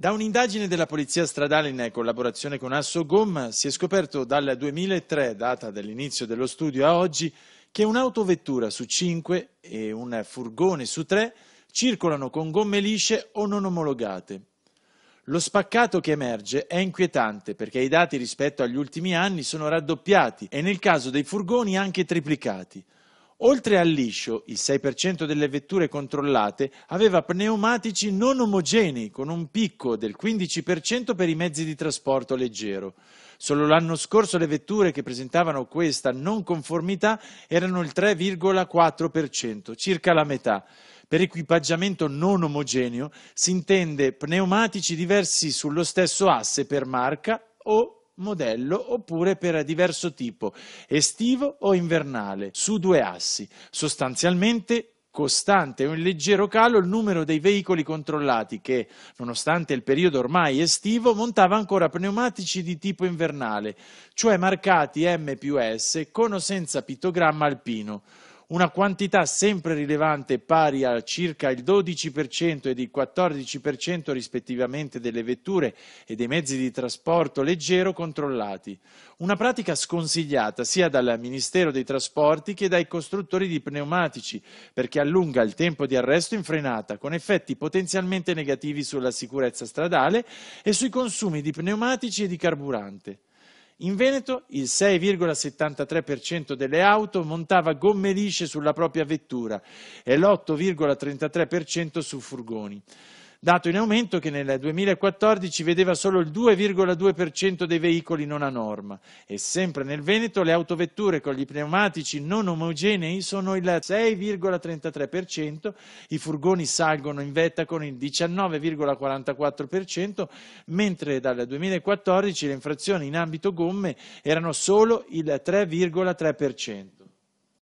Da un'indagine della Polizia Stradale in collaborazione con Assogom si è scoperto dal 2003, data dell'inizio dello studio a oggi, che un'autovettura su 5 e un furgone su 3 circolano con gomme lisce o non omologate. Lo spaccato che emerge è inquietante perché i dati rispetto agli ultimi anni sono raddoppiati e nel caso dei furgoni anche triplicati. Oltre al liscio, il 6% delle vetture controllate aveva pneumatici non omogenei, con un picco del 15% per i mezzi di trasporto leggero. Solo l'anno scorso le vetture che presentavano questa non conformità erano il 3,4%, circa la metà. Per equipaggiamento non omogeneo si intende pneumatici diversi sullo stesso asse per marca o modello oppure per diverso tipo, estivo o invernale, su due assi. Sostanzialmente costante un leggero calo il numero dei veicoli controllati che, nonostante il periodo ormai estivo, montava ancora pneumatici di tipo invernale, cioè marcati M più S con o senza pittogramma alpino una quantità sempre rilevante pari a circa il 12% ed il 14% rispettivamente delle vetture e dei mezzi di trasporto leggero controllati, una pratica sconsigliata sia dal Ministero dei Trasporti che dai costruttori di pneumatici perché allunga il tempo di arresto in frenata con effetti potenzialmente negativi sulla sicurezza stradale e sui consumi di pneumatici e di carburante. In Veneto il 6,73% delle auto montava gomme lisce sulla propria vettura e l'8,33% su furgoni dato in aumento che nel 2014 vedeva solo il 2,2% dei veicoli non a norma e sempre nel Veneto le autovetture con gli pneumatici non omogenei sono il 6,33%, i furgoni salgono in vetta con il 19,44%, mentre dal 2014 le infrazioni in ambito gomme erano solo il 3,3%.